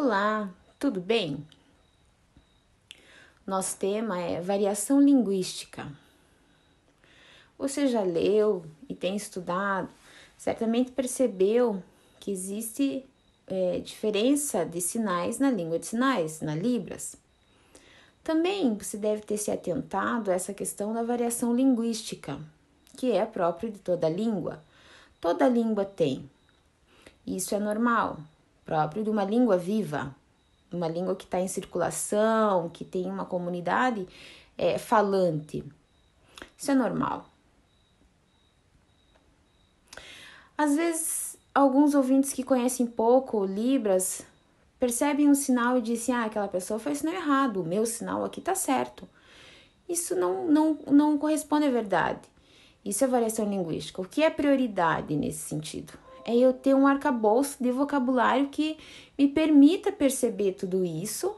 Olá, tudo bem? Nosso tema é variação linguística. Você já leu e tem estudado, certamente percebeu que existe é, diferença de sinais na língua de sinais, na Libras. Também você deve ter se atentado a essa questão da variação linguística, que é própria de toda língua. Toda língua tem. Isso é normal, próprio de uma língua viva, uma língua que está em circulação, que tem uma comunidade é, falante. Isso é normal. Às vezes, alguns ouvintes que conhecem pouco Libras percebem um sinal e dizem: ah, aquela pessoa fez sinal errado, o meu sinal aqui tá certo. Isso não, não, não corresponde à verdade. Isso é variação linguística. O que é prioridade nesse sentido? é eu ter um arcabouço de vocabulário que me permita perceber tudo isso,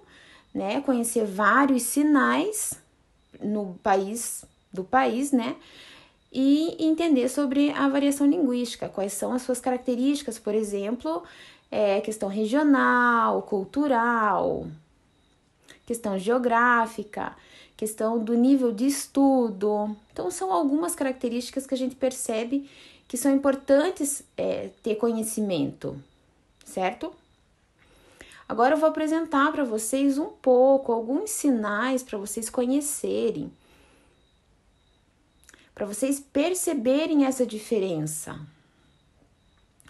né? Conhecer vários sinais no país do país, né? E entender sobre a variação linguística, quais são as suas características, por exemplo, é, questão regional, cultural, questão geográfica, questão do nível de estudo. Então, são algumas características que a gente percebe que são importantes é, ter conhecimento, certo? Agora eu vou apresentar para vocês um pouco, alguns sinais para vocês conhecerem, para vocês perceberem essa diferença.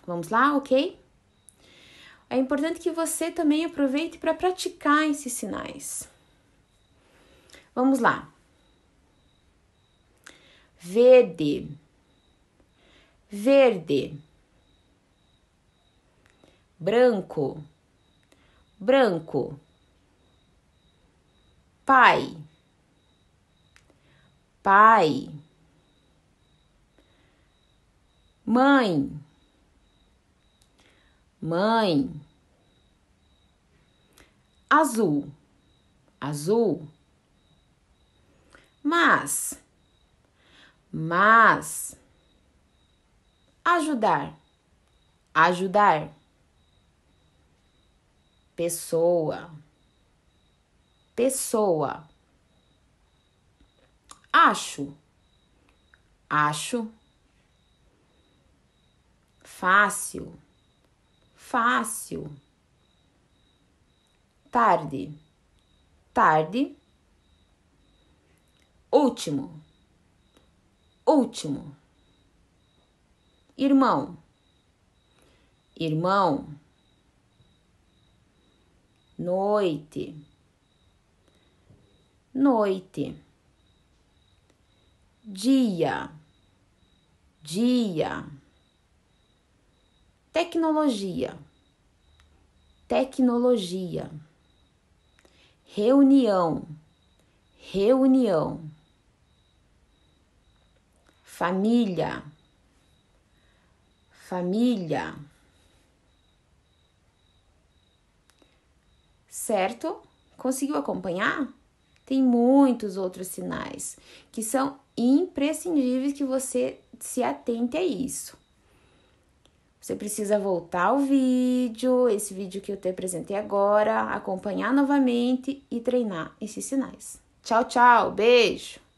Vamos lá, ok? é importante que você também aproveite para praticar esses sinais. Vamos lá. Verde, verde, branco, branco, pai, pai, mãe, mãe azul. Azul. Mas, mas, ajudar, ajudar. Pessoa, pessoa. Acho, acho. Fácil, fácil tarde, tarde, último, último, irmão, irmão, noite, noite, dia, dia, tecnologia, tecnologia reunião, reunião, família, família, certo? Conseguiu acompanhar? Tem muitos outros sinais que são imprescindíveis que você se atente a isso. Você precisa voltar ao vídeo, esse vídeo que eu te apresentei agora, acompanhar novamente e treinar esses sinais. Tchau, tchau, beijo!